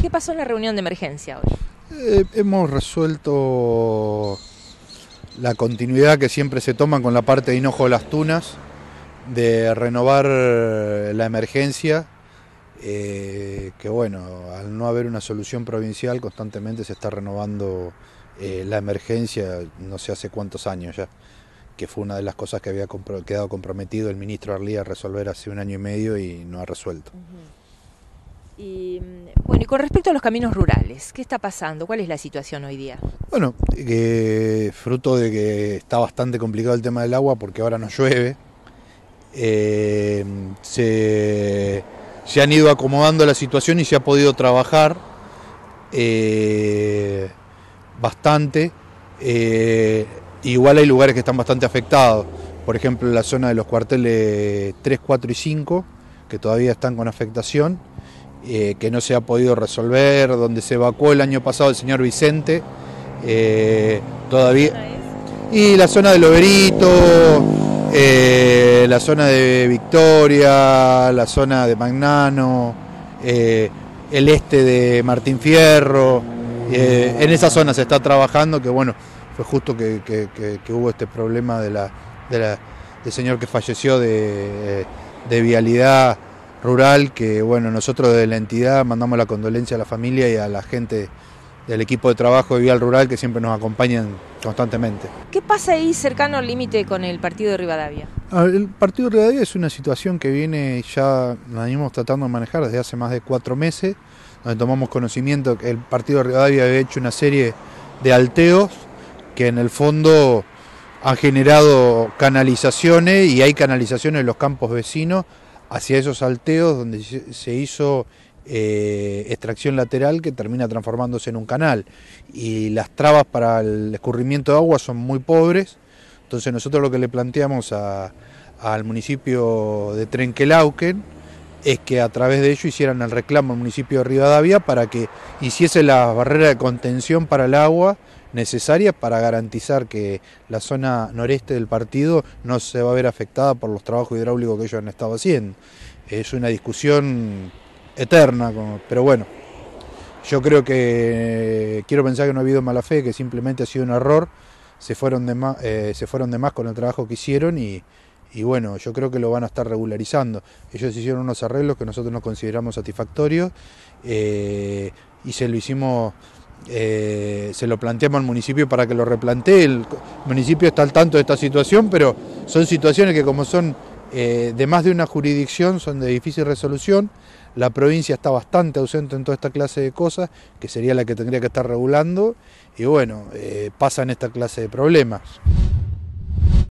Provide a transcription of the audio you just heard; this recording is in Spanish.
¿Qué pasó en la reunión de emergencia hoy? Eh, hemos resuelto la continuidad que siempre se toma con la parte de hinojo de las tunas, de renovar la emergencia, eh, que bueno, al no haber una solución provincial constantemente se está renovando eh, la emergencia, no sé hace cuántos años ya, que fue una de las cosas que había quedado comprometido el ministro Arlí a resolver hace un año y medio y no ha resuelto. Y mm, bueno, y con respecto a los caminos rurales, ¿qué está pasando? ¿Cuál es la situación hoy día? Bueno, fruto de que está bastante complicado el tema del agua porque ahora no llueve. Eh, se, han ido acomodando la situación y se ha podido trabajar eh, bastante. Eh, igual hay lugares que están bastante afectados. Por ejemplo, la zona de los cuarteles 3, 4 y 5, que todavía están con afectación eh, que no se ha podido resolver, donde se evacuó el año pasado el señor Vicente, eh, todavía... Y la zona de Loberito, eh, la zona de Victoria, la zona de Magnano, el este de Martín Fierro, en esa zona se está trabajando, que bueno, fue justo que, hubo este problema del señor que falleció de vialidad rural, que bueno, nosotros desde la entidad mandamos la condolencia a la familia y a la gente del equipo de trabajo de Vial Rural que siempre nos acompañan constantemente. ¿Qué pasa ahí cercano al límite con el partido de Rivadavia? El partido de Rivadavia es una situación que viene ya, la venimos tratando de manejar desde hace más de cuatro meses, donde tomamos conocimiento que el partido de Rivadavia había hecho una serie de alteos que en el fondo han generado canalizaciones y hay canalizaciones en los campos vecinos hacia esos salteos donde se hizo eh, extracción lateral que termina transformándose en un canal. Y las trabas para el escurrimiento de agua son muy pobres, entonces nosotros lo que le planteamos al municipio de Trenquelauquen es que a través de ello hicieran el reclamo al municipio de Rivadavia para que hiciese la barrera de contención para el agua necesaria para garantizar que la zona noreste del partido no se va a ver afectada por los trabajos hidráulicos que ellos han estado haciendo. Es una discusión eterna, pero bueno, yo creo que quiero pensar que no ha habido mala fe, que simplemente ha sido un error, se fueron de más, eh, se fueron de más con el trabajo que hicieron y, bueno, yo creo que lo van a estar regularizando. Ellos hicieron unos arreglos que nosotros no consideramos satisfactorios eh, y se lo hicimos eh, se lo planteamos al municipio para que lo replantee. El municipio está al tanto de esta situación, pero son situaciones que como son eh, de más de una jurisdicción, son de difícil resolución. La provincia está bastante ausente en toda esta clase de cosas, que sería la que tendría que estar regulando, y bueno, eh, pasan esta clase de problemas.